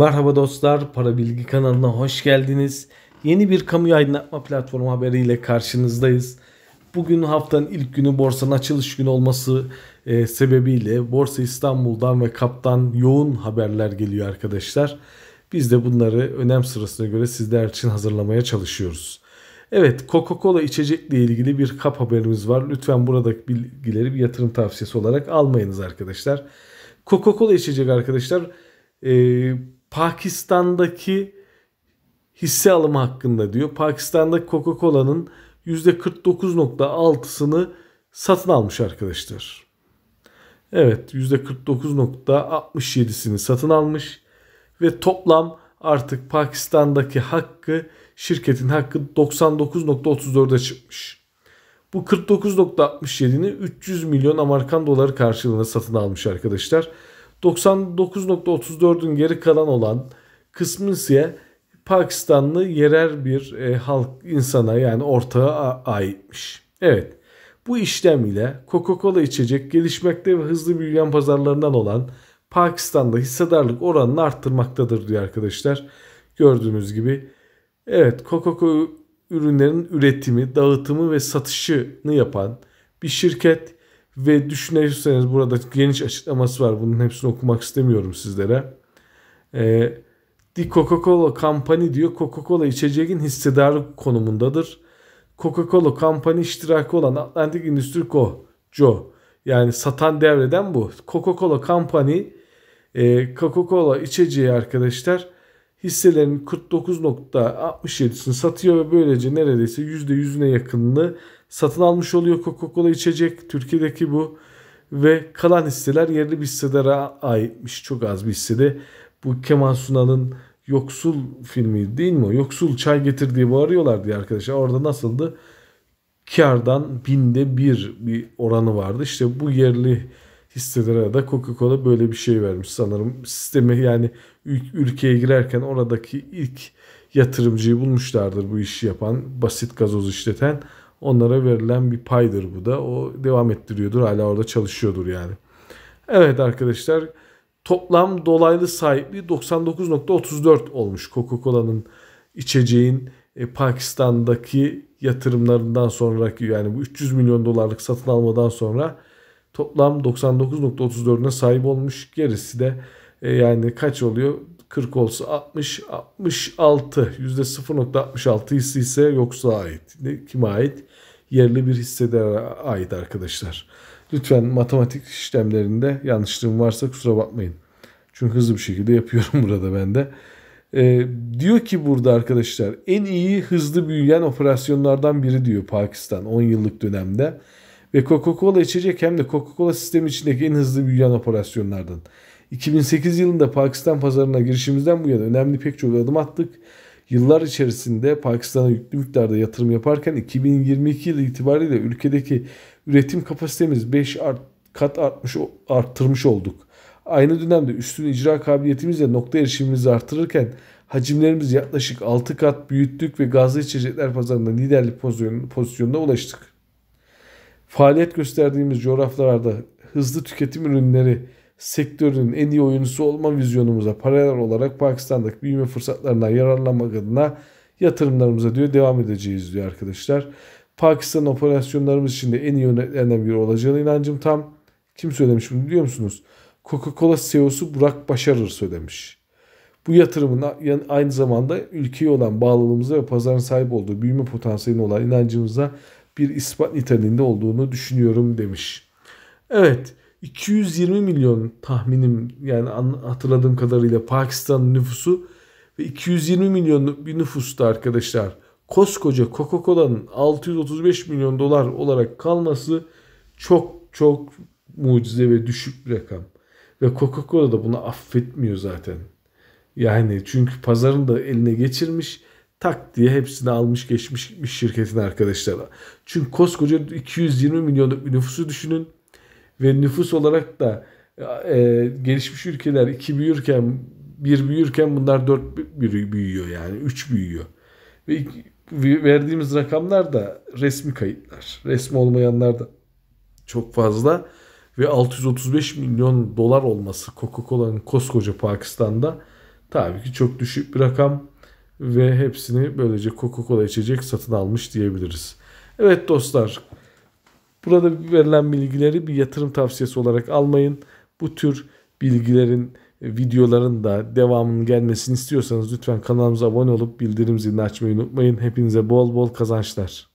Merhaba dostlar, Para Bilgi kanalına hoş geldiniz. Yeni bir kamu aydınlatma platformu haberiyle karşınızdayız. Bugün haftanın ilk günü borsanın açılış günü olması e, sebebiyle Borsa İstanbul'dan ve Kap'tan yoğun haberler geliyor arkadaşlar. Biz de bunları önem sırasına göre sizler için hazırlamaya çalışıyoruz. Evet Coca-Cola içecekle ilgili bir kap haberimiz var. Lütfen buradaki bilgileri bir yatırım tavsiyesi olarak almayınız arkadaşlar. Coca-Cola içecek arkadaşlar e, Pakistan'daki hisse alımı hakkında diyor. Pakistan'daki Coca-Cola'nın %49.6'sını satın almış arkadaşlar. Evet %49.67'sini satın almış ve toplam artık Pakistan'daki hakkı şirketin hakkı 99.34'e çıkmış. Bu 49.67'ni 300 milyon Amerikan doları karşılığında satın almış arkadaşlar. 99.34'ün geri kalan olan kısmı ise Pakistanlı yerel bir e, halk insana yani ortağa aitmiş. Evet. Bu işlem ile Coca-Cola içecek gelişmekte ve hızlı büyüyen pazarlarından olan Pakistan'da hissedarlık oranını arttırmaktadır diyor arkadaşlar. Gördüğünüz gibi evet Coca-Cola ürünlerin üretimi, dağıtımı ve satışını yapan bir şirket ve düşünürseniz burada geniş açıklaması var. Bunun hepsini okumak istemiyorum sizlere. E, The Coca-Cola Company diyor Coca-Cola içeceğin hissedarı konumundadır. Coca-Cola Company iştiraki olan Atlantic Industry Co. Co. Yani satan devreden bu. Coca-Cola Company e, Coca-Cola içeceği arkadaşlar hisselerin 49.67'sini satıyor ve böylece neredeyse %100'üne yakınını satın almış oluyor Coca-Cola içecek. Türkiye'deki bu ve kalan hisseler yerli bir hisselere aitmiş. Çok az bir hissede. Bu Kemal Sunal'ın Yoksul filmi değil mi? Yoksul çay getir diye bağırıyorlar diye arkadaşlar. Orada nasıldı? Kardan binde bir bir oranı vardı. İşte bu yerli hisselere de Coca-Cola böyle bir şey vermiş sanırım. Sistemi yani ülkeye girerken oradaki ilk yatırımcıyı bulmuşlardır bu işi yapan basit gazoz işleten. Onlara verilen bir paydır bu da. O devam ettiriyordur. Hala orada çalışıyordur yani. Evet arkadaşlar toplam dolaylı sahipliği 99.34 olmuş Coca-Cola'nın içeceğin e, Pakistan'daki yatırımlarından sonraki yani bu 300 milyon dolarlık satın almadan sonra toplam 99.34'üne sahip olmuş. Gerisi de e, yani kaç oluyor? 40 olsa 60, 66, %0.66 hissi ise yoksa ait. Kime ait? Yerli bir hissedara ait arkadaşlar. Lütfen matematik işlemlerinde yanlışlığım varsa kusura bakmayın. Çünkü hızlı bir şekilde yapıyorum burada ben de. E, diyor ki burada arkadaşlar en iyi hızlı büyüyen operasyonlardan biri diyor Pakistan 10 yıllık dönemde. Ve Coca-Cola içecek hem de Coca-Cola sistemi içindeki en hızlı büyüyen operasyonlardan. 2008 yılında Pakistan pazarına girişimizden bu yana önemli pek çok adım attık. Yıllar içerisinde Pakistan'a yüklü miktarda yatırım yaparken 2022 yılı itibariyle ülkedeki üretim kapasitemiz 5 art, kat artmış arttırmış olduk. Aynı dönemde üstün icra kabiliyetimizle nokta erişimimizi artırırken hacimlerimizi yaklaşık 6 kat büyüttük ve gazlı içecekler pazarında liderlik pozisyonuna ulaştık. Faaliyet gösterdiğimiz coğrafyalarda hızlı tüketim ürünleri sektörünün en iyi oyuncusu olma vizyonumuza paralel olarak Pakistan'daki büyüme fırsatlarından yararlanmak adına yatırımlarımıza diyor devam edeceğiz diyor arkadaşlar. Pakistan operasyonlarımız içinde en iyi yönetilenden biri olacağına inancım tam. Kim söylemiş bunu biliyor musunuz? Coca-Cola CEO'su Burak Başarır söylemiş. Bu yatırımın aynı zamanda ülkeye olan bağlılığımıza ve pazarın sahip olduğu büyüme potansiyeline olan inancımıza bir ispat niteliğinde olduğunu düşünüyorum demiş. Evet. 220 milyon tahminim yani hatırladığım kadarıyla Pakistan nüfusu ve 220 milyon bir nüfusta arkadaşlar koskoca Coca-Cola'nın 635 milyon dolar olarak kalması çok çok mucize ve düşük bir rakam. Ve Coca-Cola da bunu affetmiyor zaten. Yani çünkü pazarını da eline geçirmiş tak diye hepsini almış geçmiş bir şirketin arkadaşlar. Çünkü koskoca 220 milyonluk bir nüfusu düşünün ve nüfus olarak da e, gelişmiş ülkeler iki büyürken bir büyürken bunlar dört büyüyor yani üç büyüyor. Ve verdiğimiz rakamlar da resmi kayıtlar. Resmi olmayanlar da çok fazla ve 635 milyon dolar olması Coca-Cola'nın koskoca Pakistan'da tabii ki çok düşük bir rakam ve hepsini böylece Coca-Cola içecek satın almış diyebiliriz. Evet dostlar Burada verilen bilgileri bir yatırım tavsiyesi olarak almayın. Bu tür bilgilerin e, videoların da devamının gelmesini istiyorsanız lütfen kanalımıza abone olup bildirim zilini açmayı unutmayın. Hepinize bol bol kazançlar.